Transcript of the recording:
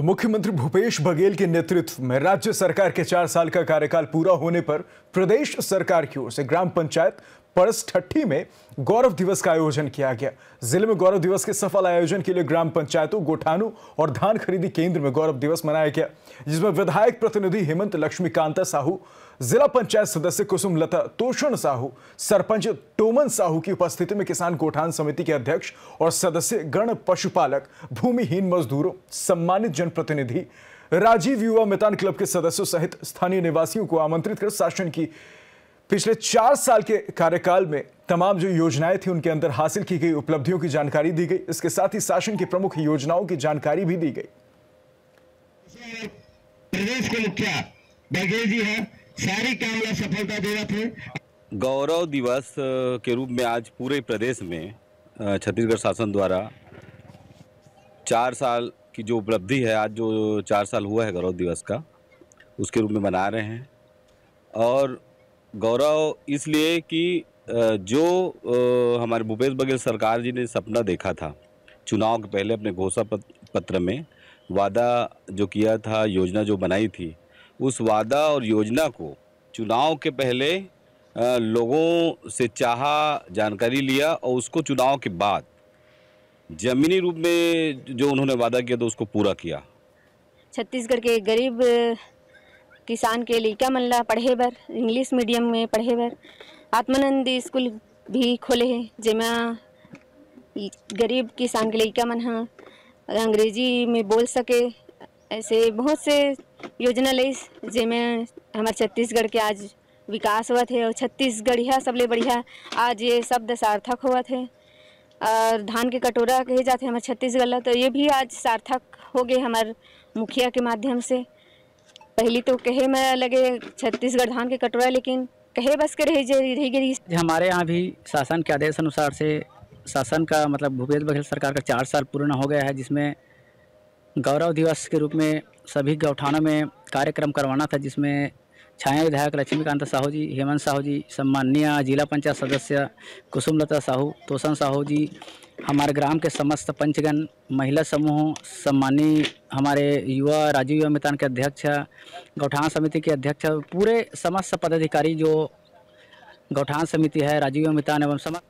तो मुख्यमंत्री भूपेश बघेल के नेतृत्व में राज्य सरकार के चार साल का कार्यकाल पूरा होने पर प्रदेश सरकार की ओर से ग्राम पंचायत परसठी में गौरव दिवस का आयोजन किया गया जिले में गौरव दिवस के सफल आयोजन के लिए ग्राम पंचायतों गोठानों और धान खरीदी केंद्र में गौरव दिवस मनाया गया जिसमें विधायक प्रतिनिधि हेमंत लक्ष्मीकांता साहू जिला पंचायत सदस्य कुसुम लता तोषण साहू सरपंच टोमन साहू की उपस्थिति में किसान गोठान समिति के अध्यक्ष और सदस्य गण पशुपालक भूमिहीन मजदूरों सम्मानित जनप्रतिनिधि राजीव युवा मितान क्लब के सदस्यों सहित स्थानीय निवासियों को आमंत्रित कर शासन की पिछले चार साल के कार्यकाल में तमाम जो योजनाएं थी उनके अंदर हासिल की गई उपलब्धियों की जानकारी दी गई इसके साथ ही शासन की प्रमुख योजनाओं की जानकारी भी दी गई प्रदेश के मुखिया बघेल जी है सारी कामना सफलता दे रहे थे गौरव दिवस के रूप में आज पूरे प्रदेश में छत्तीसगढ़ शासन द्वारा चार साल की जो उपलब्धि है आज जो चार साल हुआ है गौरव दिवस का उसके रूप में मना रहे हैं और गौरव इसलिए कि जो हमारे भूपेश बघेल सरकार जी ने सपना देखा था चुनाव के पहले अपने घोषणा पत्र में वादा जो किया था योजना जो बनाई थी उस वादा और योजना को चुनाव के पहले लोगों से चाहा जानकारी लिया और उसको चुनाव के बाद जमीनी रूप में जो उन्होंने वादा किया तो उसको पूरा किया छत्तीसगढ़ के गरीब किसान के लइका मन ला पढ़े बर इंग्लिश मीडियम में पढ़े बर आत्मानंद स्कूल भी खोले है जेमा गरीब किसान के लइका मन हाँ अंग्रेजी में बोल सके ऐसे बहुत से योजना लईस जेमें हमारे छत्तीसगढ़ के आज विकास हुआ थे और छत्तीसगढ़िया सबले बढ़िया आज ये शब्द सार्थक हुआ थे और धान के कटोरा कहे जाते हमारे छत्तीसगढ़ तो ये भी आज सार्थक हो गए हमारे मुखिया के माध्यम से पहली तो कहे मैं लगे छत्तीसगढ़ धान के कटोरा लेकिन कहे बस के रही रही गई हमारे यहाँ भी शासन के आदेश अनुसार से शासन का मतलब भूपेश बघेल सरकार का चार साल पूर्ण हो गया है जिसमें गौरव दिवस के रूप में सभी गौठानों में कार्यक्रम करवाना था जिसमें छाया विधायक लक्ष्मीकांत साहू जी हेमंत साहू जी सम्माननीय जिला पंचायत सदस्य कुसुमलता साहू तोसन साहू जी हमारे ग्राम के समस्त पंचगण महिला समूह सम्मानी हमारे युवा राजीव युवा मितान के अध्यक्ष गौठान समिति के अध्यक्ष पूरे समस्त पदाधिकारी जो गौठान समिति है राजीव युवा मितान एवं समस्त